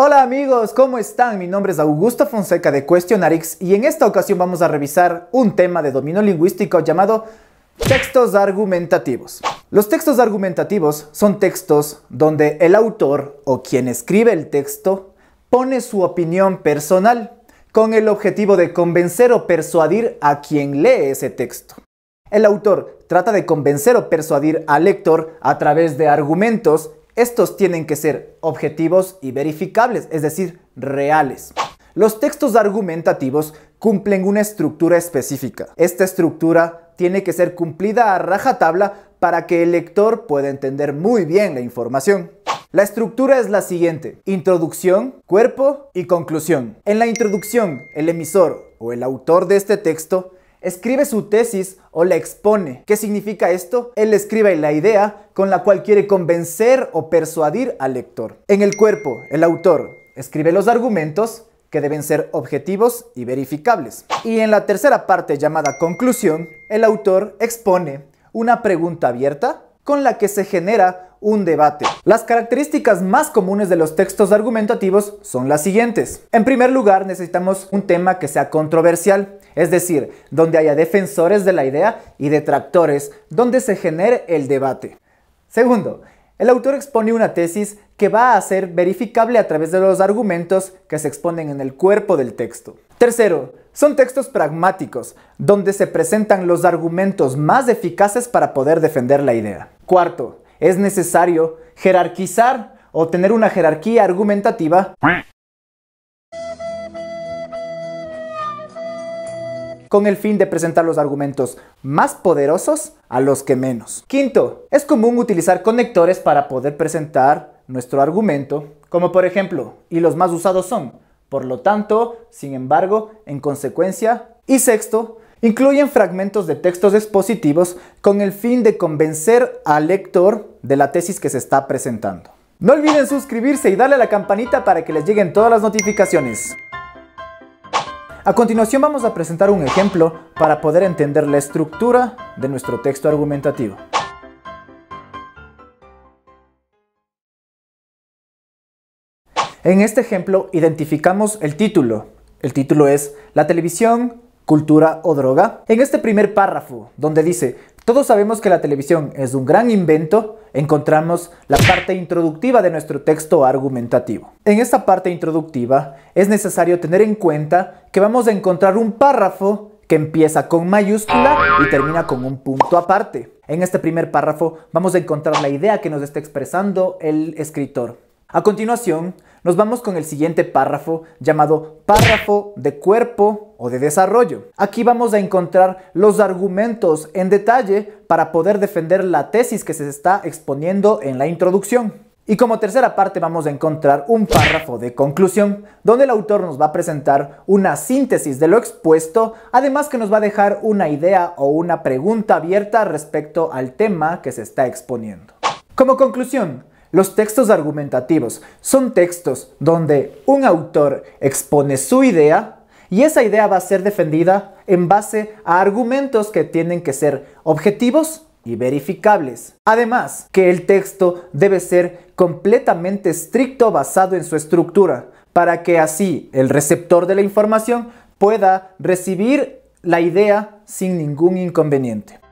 Hola amigos, ¿cómo están? Mi nombre es Augusto Fonseca de Cuestionarix y en esta ocasión vamos a revisar un tema de dominio lingüístico llamado textos argumentativos. Los textos argumentativos son textos donde el autor o quien escribe el texto pone su opinión personal con el objetivo de convencer o persuadir a quien lee ese texto. El autor trata de convencer o persuadir al lector a través de argumentos estos tienen que ser objetivos y verificables, es decir, reales. Los textos argumentativos cumplen una estructura específica. Esta estructura tiene que ser cumplida a rajatabla para que el lector pueda entender muy bien la información. La estructura es la siguiente. Introducción, cuerpo y conclusión. En la introducción, el emisor o el autor de este texto escribe su tesis o la expone. ¿Qué significa esto? Él escribe la idea con la cual quiere convencer o persuadir al lector. En el cuerpo, el autor escribe los argumentos que deben ser objetivos y verificables. Y en la tercera parte llamada conclusión, el autor expone una pregunta abierta con la que se genera un debate. Las características más comunes de los textos argumentativos son las siguientes. En primer lugar, necesitamos un tema que sea controversial, es decir, donde haya defensores de la idea y detractores, donde se genere el debate. Segundo, el autor expone una tesis que va a ser verificable a través de los argumentos que se exponen en el cuerpo del texto. Tercero, son textos pragmáticos, donde se presentan los argumentos más eficaces para poder defender la idea. Cuarto, es necesario jerarquizar o tener una jerarquía argumentativa con el fin de presentar los argumentos más poderosos a los que menos. Quinto, es común utilizar conectores para poder presentar nuestro argumento, como por ejemplo, y los más usados son, por lo tanto, sin embargo, en consecuencia. Y sexto, incluyen fragmentos de textos expositivos con el fin de convencer al lector de la tesis que se está presentando. No olviden suscribirse y darle a la campanita para que les lleguen todas las notificaciones. A continuación vamos a presentar un ejemplo para poder entender la estructura de nuestro texto argumentativo. En este ejemplo identificamos el título. El título es La televisión, cultura o droga. En este primer párrafo, donde dice todos sabemos que la televisión es un gran invento, encontramos la parte introductiva de nuestro texto argumentativo. En esta parte introductiva es necesario tener en cuenta que vamos a encontrar un párrafo que empieza con mayúscula y termina con un punto aparte. En este primer párrafo vamos a encontrar la idea que nos está expresando el escritor. A continuación, nos vamos con el siguiente párrafo llamado párrafo de cuerpo o de desarrollo. Aquí vamos a encontrar los argumentos en detalle para poder defender la tesis que se está exponiendo en la introducción. Y como tercera parte vamos a encontrar un párrafo de conclusión, donde el autor nos va a presentar una síntesis de lo expuesto, además que nos va a dejar una idea o una pregunta abierta respecto al tema que se está exponiendo. Como conclusión, los textos argumentativos son textos donde un autor expone su idea y esa idea va a ser defendida en base a argumentos que tienen que ser objetivos y verificables. Además, que el texto debe ser completamente estricto basado en su estructura, para que así el receptor de la información pueda recibir la idea sin ningún inconveniente.